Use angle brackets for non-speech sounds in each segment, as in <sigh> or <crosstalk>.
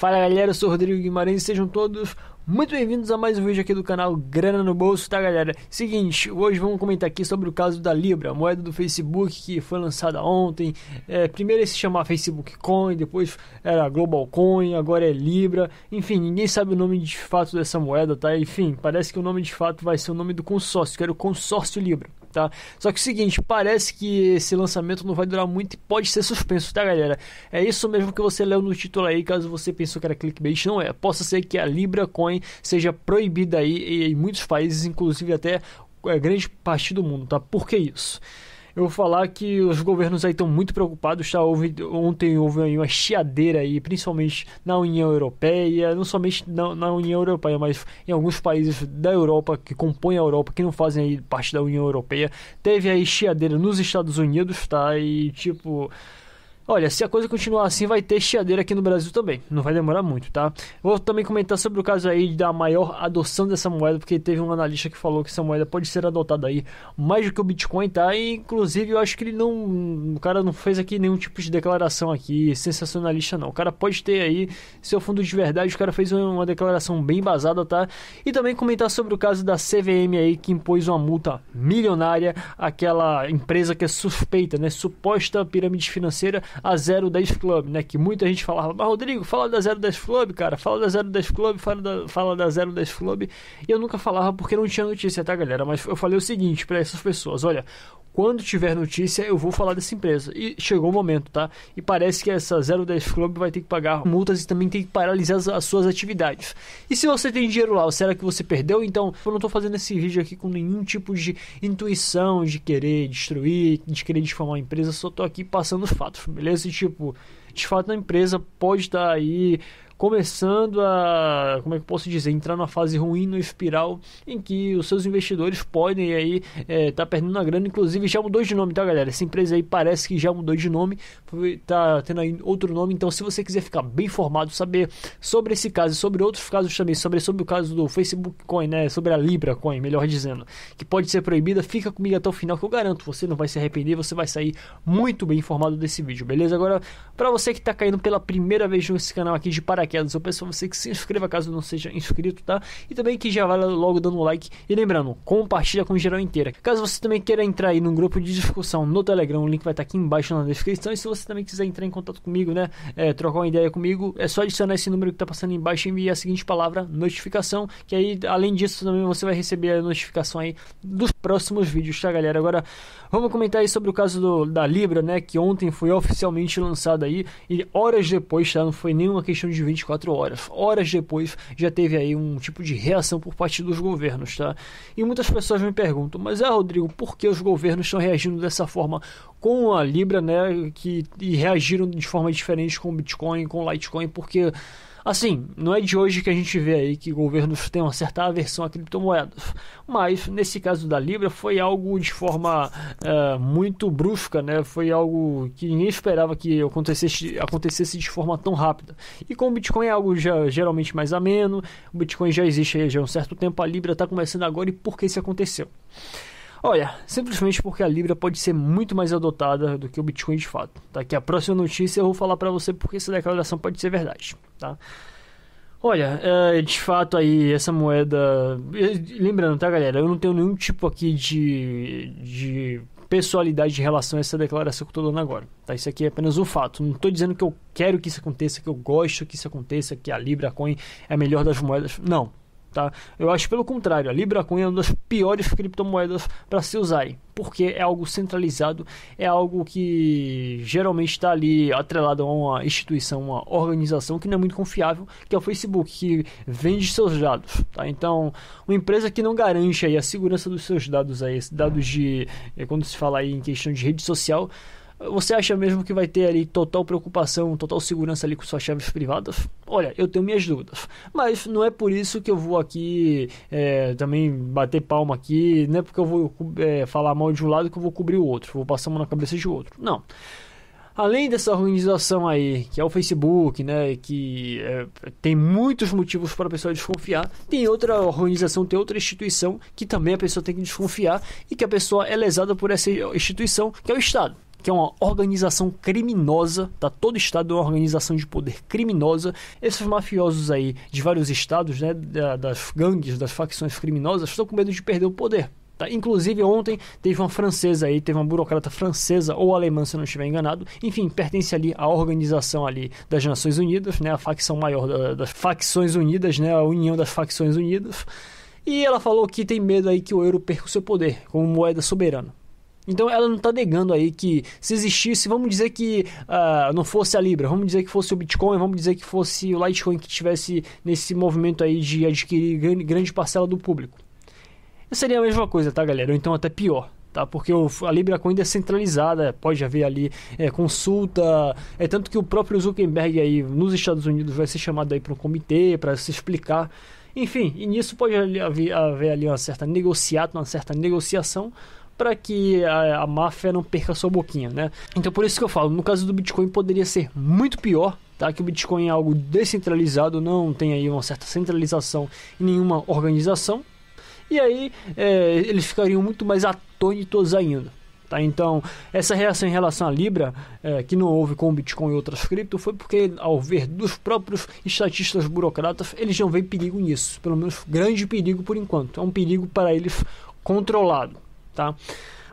Fala galera, eu sou Rodrigo Guimarães, sejam todos muito bem-vindos a mais um vídeo aqui do canal Grana no Bolso, tá galera? Seguinte, hoje vamos comentar aqui sobre o caso da Libra, a moeda do Facebook que foi lançada ontem. É, primeiro se chamava Facebook Coin, depois era Global Coin, agora é Libra. Enfim, ninguém sabe o nome de fato dessa moeda, tá? Enfim, parece que o nome de fato vai ser o nome do consórcio, que era o consórcio Libra tá? Só que é o seguinte, parece que esse lançamento não vai durar muito e pode ser suspenso, tá, galera? É isso mesmo que você leu no título aí, caso você pensou que era clickbait, não é. Possa ser que a Libra Coin seja proibida aí em muitos países, inclusive até é, grande parte do mundo, tá? Por que isso? eu vou falar que os governos aí estão muito preocupados, tá? Houve, ontem houve aí uma chiadeira aí, principalmente na União Europeia, não somente na, na, União Europeia, mas em alguns países da Europa, que compõem a Europa, que não fazem aí parte da União Europeia. Teve aí chiadeira nos Estados Unidos, tá? E tipo... Olha, se a coisa continuar assim, vai ter chiadeira aqui no Brasil também. Não vai demorar muito, tá? Vou também comentar sobre o caso aí da maior adoção dessa moeda, porque teve um analista que falou que essa moeda pode ser adotada aí mais do que o Bitcoin, tá? E, inclusive, eu acho que ele não. O cara não fez aqui nenhum tipo de declaração aqui sensacionalista, não. O cara pode ter aí seu fundo de verdade. O cara fez uma declaração bem basada, tá? E também comentar sobre o caso da CVM aí, que impôs uma multa milionária àquela empresa que é suspeita, né? Suposta pirâmide financeira a 010 Club, né? Que muita gente falava, mas Rodrigo, fala da 010 Club, cara, fala da 010 Club, fala da, fala da 010 Club. E eu nunca falava porque não tinha notícia, tá, galera? Mas eu falei o seguinte para essas pessoas: olha, quando tiver notícia, eu vou falar dessa empresa. E chegou o momento, tá? E parece que essa 010 Club vai ter que pagar multas e também tem que paralisar as, as suas atividades. E se você tem dinheiro lá, será que você perdeu? Então, eu não tô fazendo esse vídeo aqui com nenhum tipo de intuição de querer destruir, de querer difamar a empresa, só tô aqui passando os fatos, beleza? beleza? E, tipo, de fato a empresa pode estar tá aí começando a, como é que eu posso dizer, entrar numa fase ruim, numa espiral em que os seus investidores podem aí é, tá perdendo a grana, inclusive já mudou de nome, tá galera? Essa empresa aí parece que já mudou de nome, tá tendo aí outro nome, então se você quiser ficar bem informado, saber sobre esse caso e sobre outros casos também, sobre, sobre o caso do Facebook Coin, né, sobre a Libra Coin, melhor dizendo, que pode ser proibida, fica comigo até o final que eu garanto, você não vai se arrepender, você vai sair muito bem informado desse vídeo, beleza? Agora, para você que tá caindo pela primeira vez nesse canal aqui de paraquedas, aquela é do seu peço para você que se inscreva caso não seja inscrito, tá? E também que já vá logo dando um like. E lembrando, compartilha com o geral inteira. Caso você também queira entrar aí num grupo de discussão no Telegram, o link vai estar tá aqui embaixo na descrição. E se você também quiser entrar em contato comigo, né? É, trocar uma ideia comigo, é só adicionar esse número que tá passando embaixo e enviar a seguinte palavra, notificação. Que aí, além disso, também você vai receber a notificação aí dos próximos vídeos, tá, galera? Agora, vamos comentar aí sobre o caso do, da Libra, né? Que ontem foi oficialmente lançada aí e horas depois, tá? Não foi nenhuma questão de 24 horas. Horas depois já teve aí um tipo de reação por parte dos governos, tá? E muitas pessoas me perguntam, mas é, ah, Rodrigo, por que os governos estão reagindo dessa forma? com a Libra, né? Que e reagiram de forma diferente com o Bitcoin, com o Litecoin, porque assim, não é de hoje que a gente vê aí que governos <laughs> têm uma certa aversão a criptomoedas. Mas nesse caso da Libra foi algo de forma é, muito brusca, né? Foi algo que ninguém esperava que acontecesse, acontecesse de forma tão rápida. E com o Bitcoin é algo já, geralmente mais ameno, o Bitcoin já existe aí já há um certo tempo, a Libra está começando agora e por que isso aconteceu? Olha, simplesmente porque a Libra pode ser muito mais adotada do que o Bitcoin de fato. Tá? Que a próxima notícia eu vou falar para você porque essa declaração pode ser verdade. Tá? Olha, é, de fato aí, essa moeda. Lembrando, tá galera? Eu não tenho nenhum tipo aqui de, de pessoalidade em relação a essa declaração que eu tô dando agora. Tá? Isso aqui é apenas um fato. Não estou dizendo que eu quero que isso aconteça, que eu gosto que isso aconteça, que a Libra Coin é a melhor das moedas. Não. Tá? Eu acho pelo contrário, a Libra Coin é uma das piores criptomoedas para se usarem, porque é algo centralizado, é algo que geralmente está ali atrelado a uma instituição, uma organização que não é muito confiável, que é o Facebook, que vende seus dados. Tá? Então, uma empresa que não garante aí a segurança dos seus dados, aí, dados de. Eh, quando se fala aí em questão de rede social você acha mesmo que vai ter ali total preocupação, total segurança ali com suas chaves privadas? Olha, eu tenho minhas dúvidas. Mas não é por isso que eu vou aqui é, também bater palma aqui, não é porque eu vou é, falar mal de um lado que eu vou cobrir o outro, vou passar a mão na cabeça de outro. Não além dessa organização aí, que é o Facebook, né, que é, tem muitos motivos para a pessoa desconfiar, tem outra organização, tem outra instituição que também a pessoa tem que desconfiar e que a pessoa é lesada por essa instituição, que é o Estado que é uma organização criminosa, tá? Todo estado é uma organização de poder criminosa. Esses mafiosos aí de vários estados, né, das gangues, das facções criminosas, estão com medo de perder o poder. Tá? Inclusive, ontem teve uma francesa aí, teve uma burocrata francesa ou alemã, se não estiver enganado. Enfim, pertence ali à organização ali das Nações Unidas, né? A facção maior da, das facções unidas, né? A União das Facções Unidas. E ela falou que tem medo aí que o euro perca o seu poder como moeda soberana. Então ela não está negando aí que se existisse, vamos dizer que uh, não fosse a Libra, vamos dizer que fosse o Bitcoin, vamos dizer que fosse o Litecoin que estivesse nesse movimento aí de adquirir grande, grande parcela do público. Seria a mesma coisa, tá galera? Ou então até pior, tá? Porque o, a Libra Coin é centralizada, pode haver ali é, consulta, é tanto que o próprio Zuckerberg aí nos Estados Unidos vai ser chamado aí para um comitê para se explicar. Enfim, e nisso pode haver, haver ali uma certa negociata, uma certa negociação, para que a, a, máfia não perca sua boquinha, né? Então por isso que eu falo, no caso do Bitcoin poderia ser muito pior, tá? Que o Bitcoin é algo descentralizado, não tem aí uma certa centralização em nenhuma organização. E aí é, eles ficariam muito mais atônitos ainda. Tá, então, essa reação em relação à Libra, é, que não houve com o Bitcoin e outras cripto, foi porque, ao ver dos próprios estatistas burocratas, eles não veem perigo nisso. Pelo menos grande perigo por enquanto. É um perigo para eles controlado tá?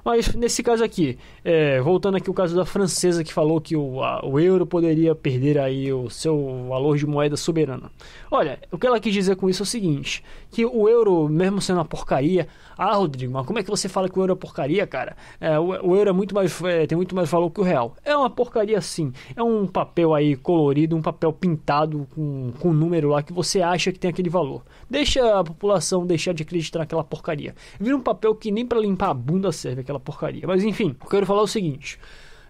Mas nesse caso aqui, é, voltando aqui o caso da francesa que falou que o, a, o euro poderia perder aí o seu valor de moeda soberana. Olha, o que ela quis dizer com isso é o seguinte: que o euro, mesmo sendo uma porcaria, ah, Rodrigo, mas como é que você fala que o euro é porcaria, cara? É, o, o, euro é muito mais, é, tem muito mais valor que o real. É uma porcaria sim. É um papel aí colorido, um papel pintado com, com um número lá que você acha que tem aquele valor. Deixa a população deixar de acreditar naquela porcaria. Vira um papel que nem para limpar a bunda serve aquela aquela porcaria. Mas enfim, eu quero falar é o seguinte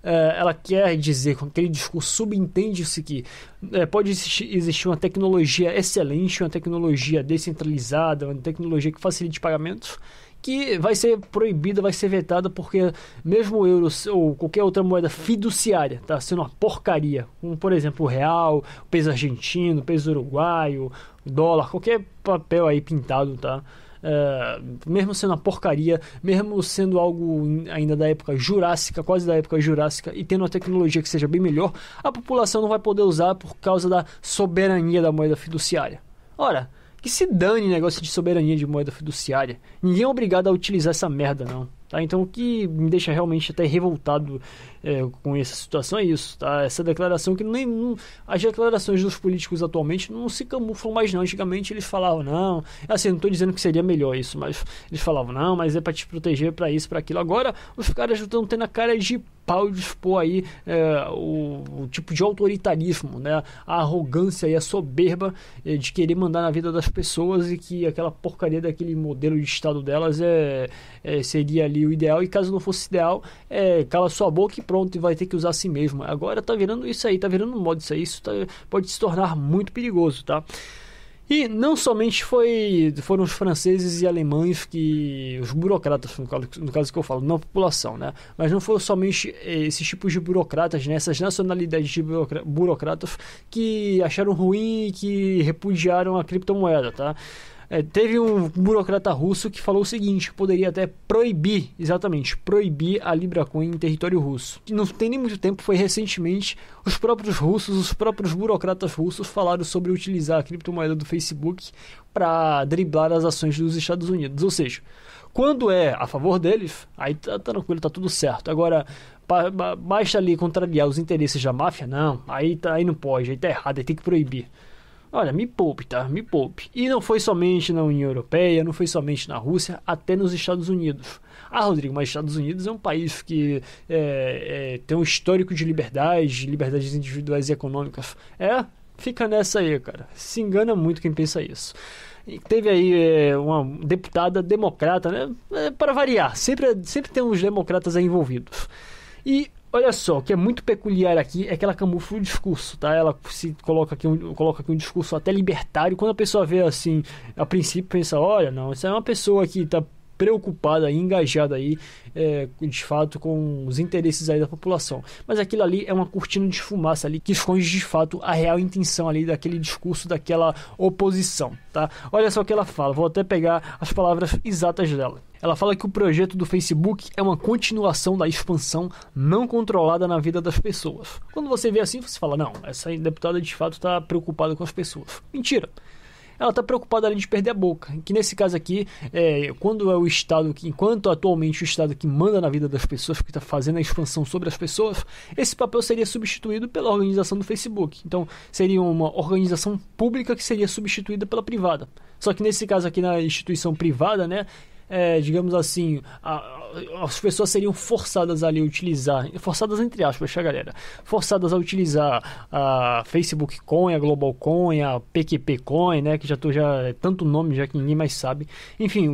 é, ela quer dizer com aquele discurso subentende-se que é, pode existir uma tecnologia excelente, uma tecnologia descentralizada, uma tecnologia que facilite pagamentos, que vai ser proibida, vai ser vetada, porque mesmo o euro ou qualquer outra moeda fiduciária está sendo uma porcaria, como por exemplo o real, o peso argentino, o peso uruguaio, o dólar, qualquer papel aí pintado, tá? Ah, mesmo sendo uma porcaria, mesmo sendo algo ainda da época jurássica, quase da época jurássica, e tendo uma tecnologia que seja bem melhor, a população não vai poder usar por causa da soberania da moeda fiduciária. Ora, que se dane negócio de soberania de moeda fiduciária. Ninguém é obrigado a utilizar essa merda, não. Tá? Então, o que me deixa realmente até revoltado é, com essa situação é isso. Tá? Essa declaração que nem. Não, as declarações dos políticos atualmente não se camuflam mais, não. Antigamente eles falavam, não. Assim, não estou dizendo que seria melhor isso, mas eles falavam, não, mas é para te proteger, para isso, para aquilo. Agora, os caras estão tendo a cara de pau de expor aí é, o, o, tipo de autoritarismo, né? a arrogância e a soberba é, de querer mandar na vida das pessoas e que aquela porcaria daquele modelo de Estado delas é, é seria ali ali o ideal, e caso não fosse ideal, é, cala sua boca e pronto, e vai ter que usar assim mesmo. Agora tá virando isso aí, tá virando um modo isso aí, isso tá, pode se tornar muito perigoso, tá? E não somente foi, foram os franceses e alemães que. os burocratas, no caso, no caso que eu falo, não a população, né? Mas não foram somente é, esses tipos de burocratas, né? essas nacionalidades de burocratas que acharam ruim e que repudiaram a criptomoeda, tá? É, teve um burocrata russo que falou o seguinte: poderia até proibir, exatamente, proibir a LibraCoin em território russo. E não tem nem muito tempo, foi recentemente, os próprios russos, os próprios burocratas russos falaram sobre utilizar a criptomoeda do Facebook para driblar as ações dos Estados Unidos. Ou seja, quando é a favor deles, aí tá, tá tranquilo, tá tudo certo. Agora, pa, basta ali contrariar os interesses da máfia? Não, aí, tá, aí não pode, aí tá errado, aí tem que proibir. Olha, me poupe, tá? Me poupe. E não foi somente na União Europeia, não foi somente na Rússia, até nos Estados Unidos. Ah, Rodrigo, mas Estados Unidos é um país que é, é, tem um histórico de liberdade, liberdades individuais e econômicas. É, fica nessa aí, cara. Se engana muito quem pensa isso. teve aí é, uma deputada democrata, né? É, para variar, sempre, sempre tem uns democratas aí envolvidos. E Olha só, o que é muito peculiar aqui é que ela camufla o discurso, tá? Ela se coloca aqui um, coloca aqui um discurso até libertário. Quando a pessoa vê assim, a princípio pensa, olha, não, isso é uma pessoa que está preocupada e engajada aí, é, de fato, com os interesses aí da população. Mas aquilo ali é uma cortina de fumaça ali que esconde de fato a real intenção ali daquele discurso, daquela oposição, tá? Olha só o que ela fala, vou até pegar as palavras exatas dela. Ela fala que o projeto do Facebook é uma continuação da expansão não controlada na vida das pessoas. Quando você vê assim, você fala: não, essa deputada de fato está preocupada com as pessoas. Mentira! Ela está preocupada ali de perder a boca. Que nesse caso aqui, é, quando é o Estado que, enquanto atualmente o Estado que manda na vida das pessoas, que está fazendo a expansão sobre as pessoas, esse papel seria substituído pela organização do Facebook. Então, seria uma organização pública que seria substituída pela privada. Só que nesse caso aqui na instituição privada, né? é, digamos assim, a, a, as pessoas seriam forçadas ali a utilizar, forçadas entre aspas, a tá, galera? Forçadas a utilizar a Facebook Coin, a Global Coin, a PQP Coin, né? Que já tô já é tanto nome já que ninguém mais sabe. Enfim,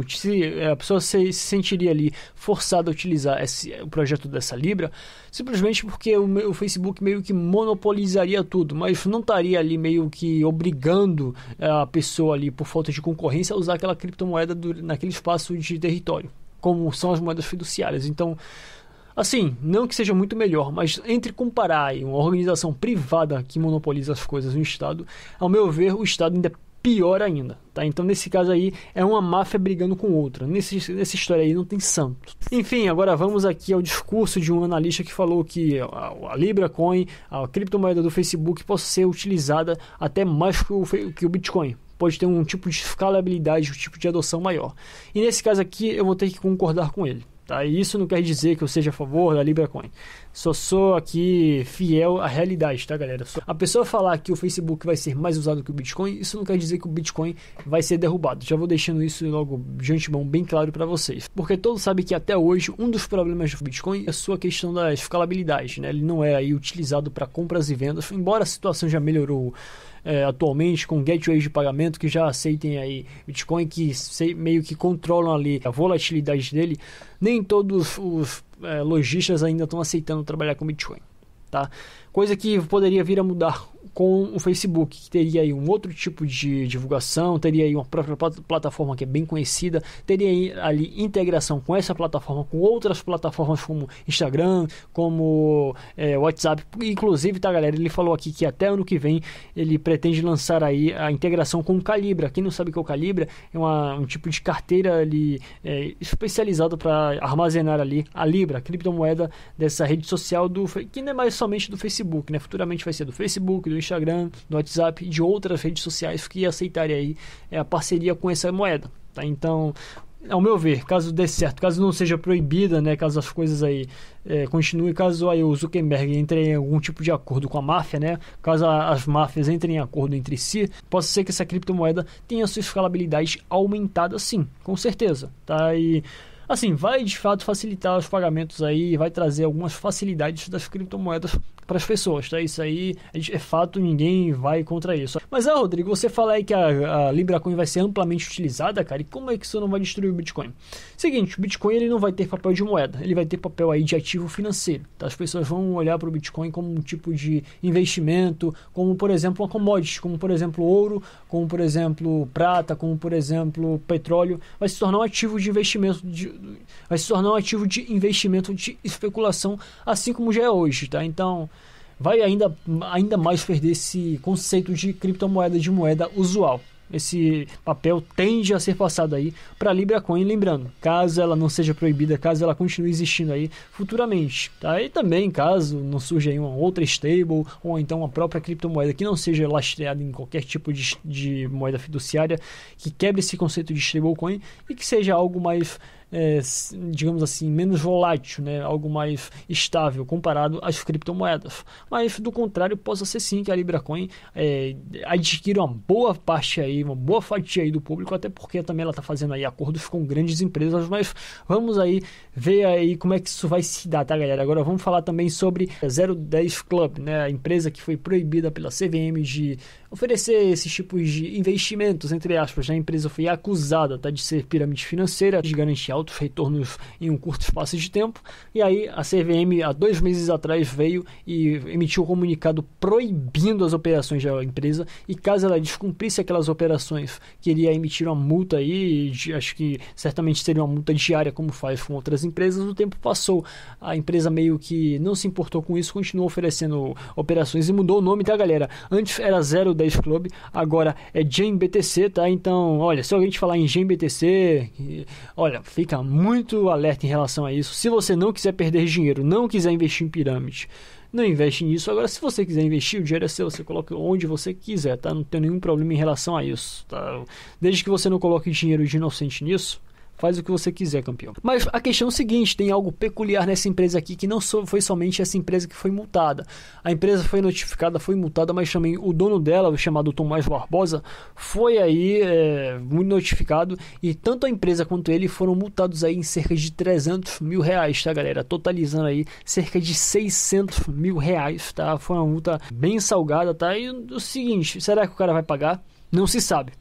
a pessoa se, se sentiria ali forçada a utilizar esse, o projeto dessa Libra, simplesmente porque o, o Facebook meio que monopolizaria tudo, mas não estaria ali meio que obrigando é, a pessoa ali por falta de concorrência a usar aquela criptomoeda do, naquele espaço de de território, como são as moedas fiduciárias. Então, assim, não que seja muito melhor, mas entre comparar uma organização privada que monopoliza as coisas no Estado, ao meu ver, o Estado ainda é pior ainda, tá? Então, nesse caso aí, é uma máfia brigando com outra. Nesse, nessa história aí não tem santo. Enfim, agora vamos aqui ao discurso de um analista que falou que a, a Libra Coin, a criptomoeda do Facebook, possa ser utilizada até mais que o, que o Bitcoin pode ter um tipo de escalabilidade, um tipo de adoção maior. E nesse caso aqui, eu vou ter que concordar com ele. Tá? E isso não quer dizer que eu seja a favor da LibraCoin. Só sou aqui fiel à realidade, tá, galera? A pessoa falar que o Facebook vai ser mais usado que o Bitcoin, isso não quer dizer que o Bitcoin vai ser derrubado. Já vou deixando isso logo de antemão bem claro para vocês. Porque todos sabem que até hoje um dos problemas do Bitcoin é a sua questão da escalabilidade, né? Ele não é aí utilizado para compras e vendas, embora a situação já melhorou é, atualmente com gateways de pagamento que já aceitem aí Bitcoin, que meio que controlam ali a volatilidade dele, nem todos os é, lojistas ainda estão aceitando trabalhar com Bitcoin. Tá? Coisa que poderia vir a mudar com o Facebook, que teria aí um outro tipo de divulgação, teria aí uma própria plataforma que é bem conhecida, teria aí ali integração com essa plataforma, com outras plataformas como Instagram, como é, WhatsApp, inclusive, tá galera, ele falou aqui que até ano que vem ele pretende lançar aí a integração com o Calibra, quem não sabe o que é o Calibra, é uma, um tipo de carteira ali é, especializada para armazenar ali a Libra, a criptomoeda dessa rede social do que não é mais somente do Facebook, né? Futuramente vai ser do Facebook, do Instagram, do WhatsApp, de outras redes sociais que aceitarem aí é, a parceria com essa moeda. Tá? Então, ao meu ver, caso dê certo, caso não seja proibida, né, caso as coisas aí é, continue, caso aí o Zuckerberg entre em algum tipo de acordo com a máfia, né, caso a, as máfias entrem em acordo entre si, possa ser que essa criptomoeda tenha sua escalabilidade aumentada sim, com certeza, tá? E assim, vai de fato facilitar os pagamentos aí, vai trazer algumas facilidades das criptomoedas para as pessoas, tá? Isso aí é fato, ninguém vai contra isso. Mas, ah, Rodrigo, você fala aí que a, a Libra Coin vai ser amplamente utilizada, cara, e como é que isso não vai destruir o Bitcoin? Seguinte, o Bitcoin ele não vai ter papel de moeda, ele vai ter papel aí de ativo financeiro, tá? As pessoas vão olhar para o Bitcoin como um tipo de investimento, como, por exemplo, uma commodity, como, por exemplo, ouro, como, por exemplo, prata, como, por exemplo, petróleo, vai se tornar um ativo de investimento, de, vai se tornar um ativo de investimento de especulação, assim como já é hoje, tá? Então, vai ainda, ainda mais perder esse conceito de criptomoeda de moeda usual. Esse papel tende a ser passado aí para a LibraCoin, lembrando, caso ela não seja proibida, caso ela continue existindo aí futuramente, tá? E também caso não surja aí uma outra stable ou então uma própria criptomoeda que não seja lastreada em qualquer tipo de, de moeda fiduciária, que quebre esse conceito de stablecoin e que seja algo mais é, digamos assim, menos volátil, né? algo mais estável comparado às criptomoedas. Mas do contrário, possa ser sim que a LibraCoin é, adquira uma boa parte aí, uma boa fatia aí do público, até porque também ela está fazendo aí acordos com grandes empresas, mas vamos aí ver aí como é que isso vai se dar, tá galera? Agora vamos falar também sobre 010 Club, né? a empresa que foi proibida pela CVM de oferecer esses tipos de investimentos, entre aspas. Né? A empresa foi acusada tá, de ser pirâmide financeira, de garantir altos retornos em um curto espaço de tempo. E aí a CVM, há dois meses atrás, veio e emitiu um comunicado proibindo as operações da empresa. E caso ela descumprisse aquelas operações, queria emitir uma multa aí, de, acho que certamente seria uma multa diária, como faz com outras empresas. O tempo passou, a empresa meio que não se importou com isso, continuou oferecendo operações e mudou o nome da tá, galera. Antes era 010 10 Club, agora é BTC, tá? Então, olha, se alguém te falar em BTC, olha, fica muito alerta em relação a isso. Se você não quiser perder dinheiro, não quiser investir em pirâmide, não investe nisso. Agora, se você quiser investir, o dinheiro é seu, você coloca onde você quiser, tá? Não tem nenhum problema em relação a isso, tá? Desde que você não coloque dinheiro de inocente nisso, Faz o que você quiser, campeão. Mas a questão é o seguinte: tem algo peculiar nessa empresa aqui que não foi somente essa empresa que foi multada. A empresa foi notificada, foi multada, mas também o dono dela, chamado Tomás Barbosa, foi aí é, muito notificado. E tanto a empresa quanto ele foram multados aí em cerca de 300 mil reais, tá, galera? Totalizando aí cerca de 600 mil reais, tá? Foi uma multa bem salgada, tá? E o seguinte: será que o cara vai pagar? Não se sabe.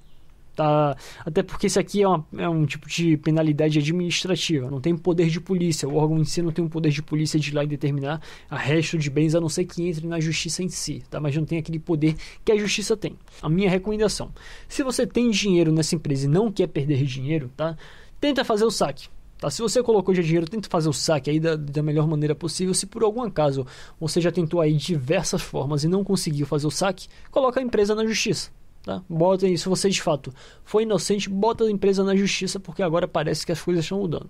Tá, até porque isso aqui é, uma, é, um tipo de penalidade administrativa, não tem poder de polícia. O órgão em si não tem um poder de polícia de ir lá e determinar resto de bens, a não ser que entre na justiça em si, tá? mas não tem aquele poder que a justiça tem. A minha recomendação: se você tem dinheiro nessa empresa e não quer perder dinheiro, tá? tenta fazer o saque. Tá? Se você colocou já dinheiro, tenta fazer o saque aí da, da melhor maneira possível. Se por algum acaso você já tentou aí diversas formas e não conseguiu fazer o saque, coloca a empresa na justiça. Tá? Bota isso. Se você de fato foi inocente, bota a empresa na justiça, porque agora parece que as coisas estão mudando.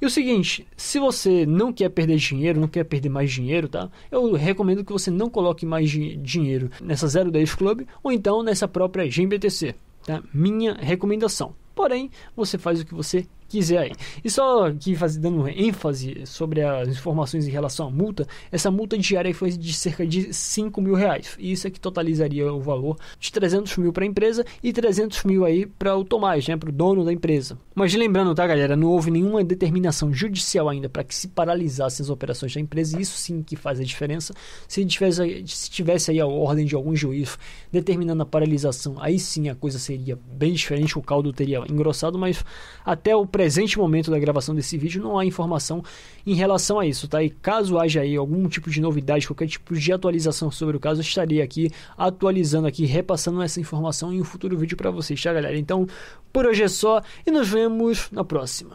E o seguinte, se você não quer perder dinheiro, não quer perder mais dinheiro, tá? Eu recomendo que você não coloque mais dinheiro nessa 010 Club ou então nessa própria GMBTC, tá? Minha recomendação. Porém, você faz o que você quiser aí. E só que dando ênfase sobre as informações em relação à multa, essa multa diária foi de cerca de 5 mil reais. E isso é que totalizaria o valor de 300 mil para a empresa e 300 mil aí para o Tomás, né, para o dono da empresa. Mas lembrando, tá, galera, não houve nenhuma determinação judicial ainda para que se paralisassem as operações da empresa. E isso sim que faz a diferença. Se tivesse, se tivesse aí a ordem de algum juiz determinando a paralisação, aí sim a coisa seria bem diferente, o caldo teria engrossado, mas até o presente momento da gravação desse vídeo não há informação em relação a isso, tá? E caso haja aí algum tipo de novidade, qualquer tipo de atualização sobre o caso, eu estarei aqui atualizando aqui, repassando essa informação em um futuro vídeo para vocês, tá, galera? Então, por hoje é só e nos vemos na próxima.